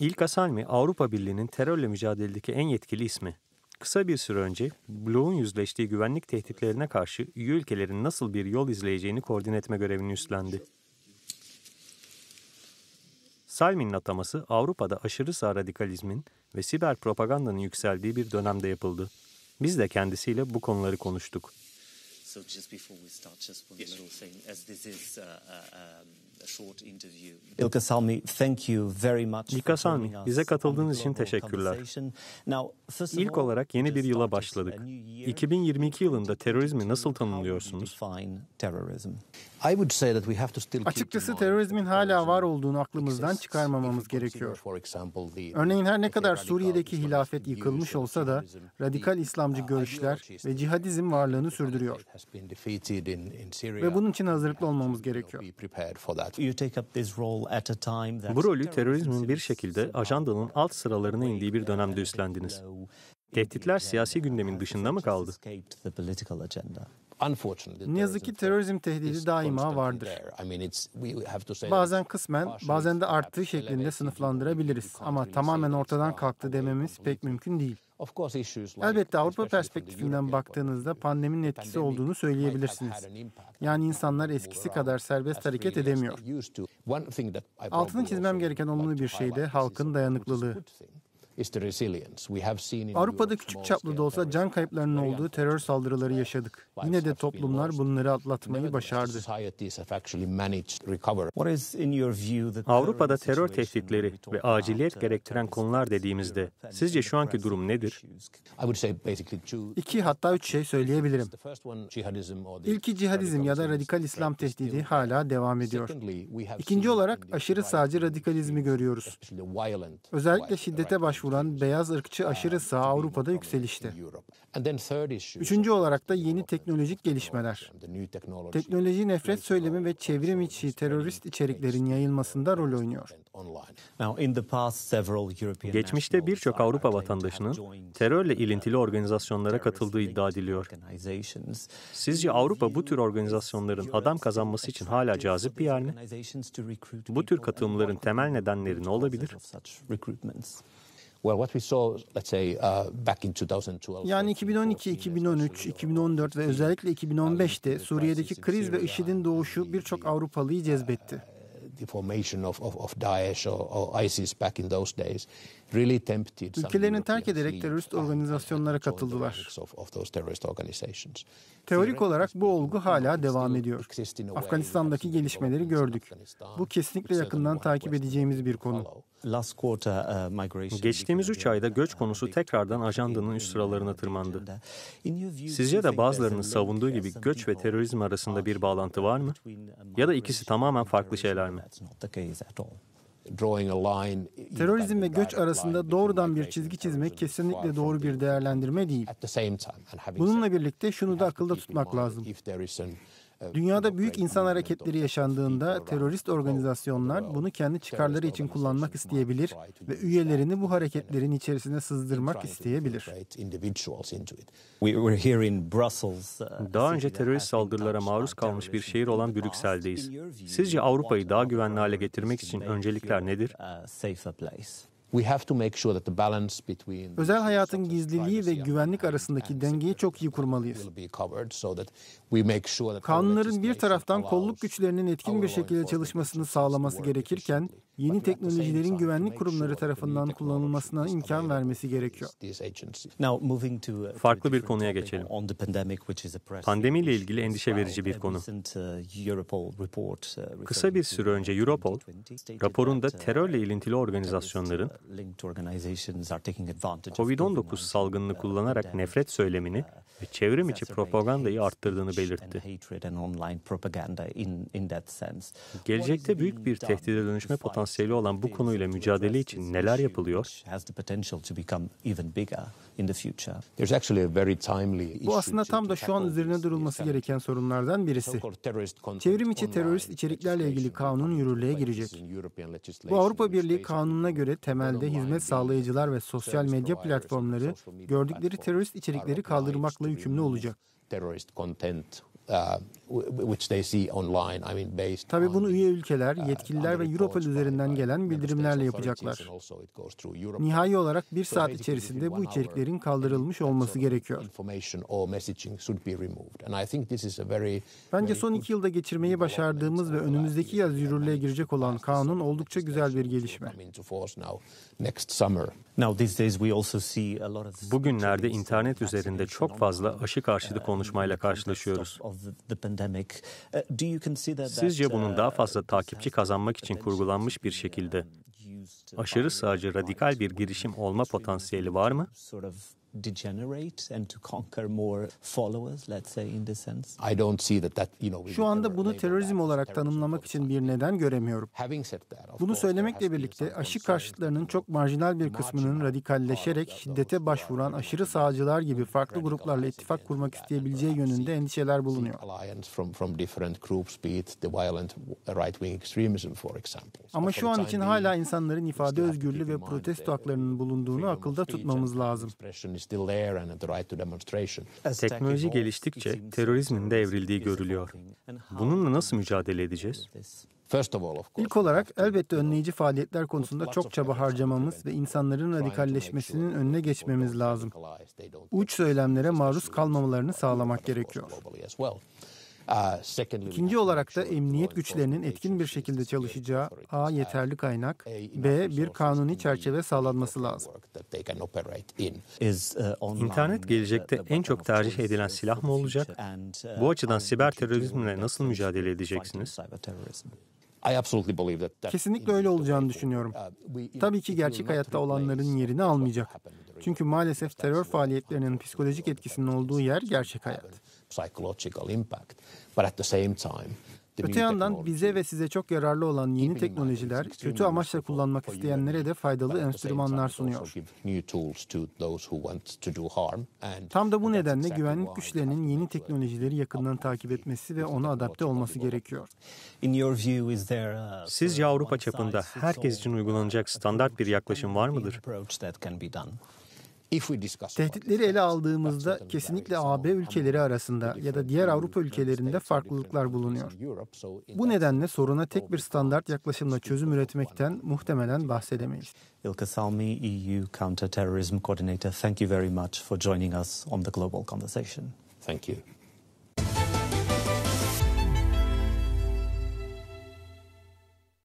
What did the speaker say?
İlk Asalmi, Avrupa Birliği'nin terörle mücadeledeki en yetkili ismi. Kısa bir süre önce bloğun yüzleştiği güvenlik tehditlerine karşı üye ülkelerin nasıl bir yol izleyeceğini koordine etme görevini üstlendi. Salmi'nin ataması Avrupa'da aşırı sağ radikalizmin ve siber propagandanın yükseldiği bir dönemde yapıldı. Biz de kendisiyle bu konuları konuştuk. So just before we start, just one yes. little thing, as this is a, uh, a, uh, um, a short interview. Ilka Salmi, thank you very much. Ilka Salmi, bize katıldığınız için teşekkürler. İlk olarak yeni bir yıla başladık. 2022 yılında terörizmi nasıl tanımlıyorsunuz? Açıkçası terörizmin hala var olduğunu aklımızdan çıkarmamamız gerekiyor. Örneğin her ne kadar Suriye'deki hilafet yıkılmış olsa da radikal İslamcı uh, görüşler ve cihadizm varlığını sürdürüyor. Ve bunun için hazırlıklı olmamız gerekiyor. Bu rolü terörizmin bir şekilde ajandanın alt sıralarına indiği bir dönemde üstlendiniz. Tehditler siyasi gündemin dışında mı kaldı? Ne yazık ki terörizm tehdidi daima vardır. Bazen kısmen, bazen de arttığı şeklinde sınıflandırabiliriz ama tamamen ortadan kalktı dememiz pek mümkün değil. Elbette Avrupa perspektifinden baktığınızda pandeminin etkisi olduğunu söyleyebilirsiniz. Yani insanlar eskisi kadar serbest hareket edemiyor. Altını çizmem gereken olumlu bir şey de halkın dayanıklılığı. Avrupa'da küçük çaplı da olsa can kayıplarının olduğu terör saldırıları yaşadık. Yine de toplumlar bunları atlatmayı başardı. Avrupa'da terör tehditleri ve aciliyet gerektiren konular dediğimizde sizce şu anki durum nedir? İki hatta üç şey söyleyebilirim. İlki cihadizm ya da radikal İslam tehdidi hala devam ediyor. İkinci olarak aşırı sağcı radikalizmi görüyoruz. Özellikle şiddete başvuruyoruz başvuran beyaz ırkçı aşırı sağ Avrupa'da yükselişte. Üçüncü olarak da yeni teknolojik gelişmeler. Teknoloji nefret söylemi ve çevrim içi terörist içeriklerin yayılmasında rol oynuyor. Geçmişte birçok Avrupa vatandaşının terörle ilintili organizasyonlara katıldığı iddia ediliyor. Sizce Avrupa bu tür organizasyonların adam kazanması için hala cazip bir yer mi? Bu tür katılımların temel nedenleri ne olabilir? Yani 2012, 2013, 2014 ve özellikle 2015'te Suriye'deki kriz ve IŞİD'in doğuşu birçok Avrupalıyı cezbetti. The uh, formation of, of, of Daesh or, or ISIS back in those days Ülkelerini terk ederek terörist organizasyonlara katıldılar. Teorik olarak bu olgu hala devam ediyor. Afganistan'daki gelişmeleri gördük. Bu kesinlikle yakından takip edeceğimiz bir konu. Uh, Geçtiğimiz üç ayda göç konusu tekrardan ajandanın üst sıralarına tırmandı. Sizce de bazılarının savunduğu gibi göç ve terörizm arasında bir bağlantı var mı? Ya da ikisi tamamen farklı şeyler mi? Terörizm ve göç arasında doğrudan bir çizgi çizmek kesinlikle doğru bir değerlendirme değil. Bununla birlikte şunu da akılda tutmak lazım. Dünyada büyük insan hareketleri yaşandığında terörist organizasyonlar bunu kendi çıkarları için kullanmak isteyebilir ve üyelerini bu hareketlerin içerisine sızdırmak isteyebilir. Uh, daha önce terörist saldırılara maruz kalmış bir şehir olan Brüksel'deyiz. Sizce Avrupa'yı daha güvenli hale getirmek için öncelikler nedir? Uh, Özel hayatın gizliliği ve güvenlik arasındaki dengeyi çok iyi kurmalıyız. Kanunların bir taraftan kolluk güçlerinin etkin bir şekilde çalışmasını sağlaması gerekirken, yeni teknolojilerin güvenlik kurumları tarafından kullanılmasına imkan vermesi gerekiyor. Uh, Farklı bir konuya geçelim. Pandemi ile ilgili endişe verici bir konu. Uh, uh, Kısa bir süre önce Europol raporunda terörle ilintili organizasyonların COVID-19 salgınını kullanarak nefret söylemini ve çevrim içi propagandayı arttırdığını belirtti. Gelecekte büyük bir tehdide dönüşme potansiyeli potansiyeli olan bu konuyla mücadele için neler yapılıyor? Bu aslında tam da şu an üzerine durulması gereken sorunlardan birisi. Çevrim içi terörist içeriklerle ilgili kanun yürürlüğe girecek. Bu Avrupa Birliği kanununa göre temelde hizmet sağlayıcılar ve sosyal medya platformları gördükleri terörist içerikleri kaldırmakla yükümlü olacak. Uh, Tabi bunu üye ülkeler, uh, yetkililer ve Europol üzerinden gelen bildirimlerle yapacaklar. Nihai olarak bir saat içerisinde bu içeriklerin kaldırılmış olması gerekiyor. Bence son iki yılda geçirmeyi başardığımız uh, ve önümüzdeki yaz yürürlüğe girecek olan kanun oldukça güzel bir gelişme. Bugünlerde internet üzerinde çok fazla aşı karşıtı konuşmayla karşılaşıyoruz. Uh, Sizce bunun daha uh, fazla takipçi kazanmak için kurgulanmış bir şekilde um, aşırı sağcı radikal bir girişim olma potansiyeli var mı? Şu anda bunu terörizm olarak tanımlamak için bir neden göremiyorum. Bunu söylemekle birlikte aşı karşıtlarının çok marjinal bir kısmının radikalleşerek şiddete başvuran aşırı sağcılar gibi farklı gruplarla ittifak kurmak isteyebileceği yönünde endişeler bulunuyor. Ama şu an için hala insanların ifade özgürlüğü ve protesto haklarının bulunduğunu akılda tutmamız lazım. Teknoloji geliştikçe terörizmin de evrildiği görülüyor. Bununla nasıl mücadele edeceğiz? İlk olarak elbette önleyici faaliyetler konusunda çok çaba harcamamız ve insanların radikalleşmesinin önüne geçmemiz lazım. Uç söylemlere maruz kalmamalarını sağlamak gerekiyor. Ee, İkinci olarak da emniyet güçlerinin etkin bir şekilde çalışacağı A. Uh, yeterli kaynak, B. Bir kanuni çerçeve sağlanması lazım. Uh, İnternet uh, gelecekte en çok tercih edilen silah mı olacak? Bu açıdan siber terörizmle nasıl mücadele edeceksiniz? Kesinlikle öyle olacağını düşünüyorum. Tabii ki gerçek hayatta olanların yerini almayacak. Çünkü maalesef terör faaliyetlerinin psikolojik etkisinin olduğu yer gerçek hayat psychological impact. But at the same time, Öte yandan bize ve size çok yararlı olan yeni teknolojiler kötü amaçla kullanmak isteyenlere de faydalı enstrümanlar sunuyor. Tam da bu nedenle güvenlik güçlerinin yeni teknolojileri yakından takip etmesi ve ona adapte olması gerekiyor. Sizce Avrupa çapında herkes için uygulanacak standart bir yaklaşım var mıdır? Tehditleri ele aldığımızda kesinlikle AB ülkeleri arasında ya da diğer Avrupa ülkelerinde farklılıklar bulunuyor. Bu nedenle soruna tek bir standart yaklaşımla çözüm üretmekten muhtemelen bahsedemeyiz. Ilka Salmi, EU Counter-Terrorism Coordinator, thank you very much for joining us on the Global Conversation. Thank you.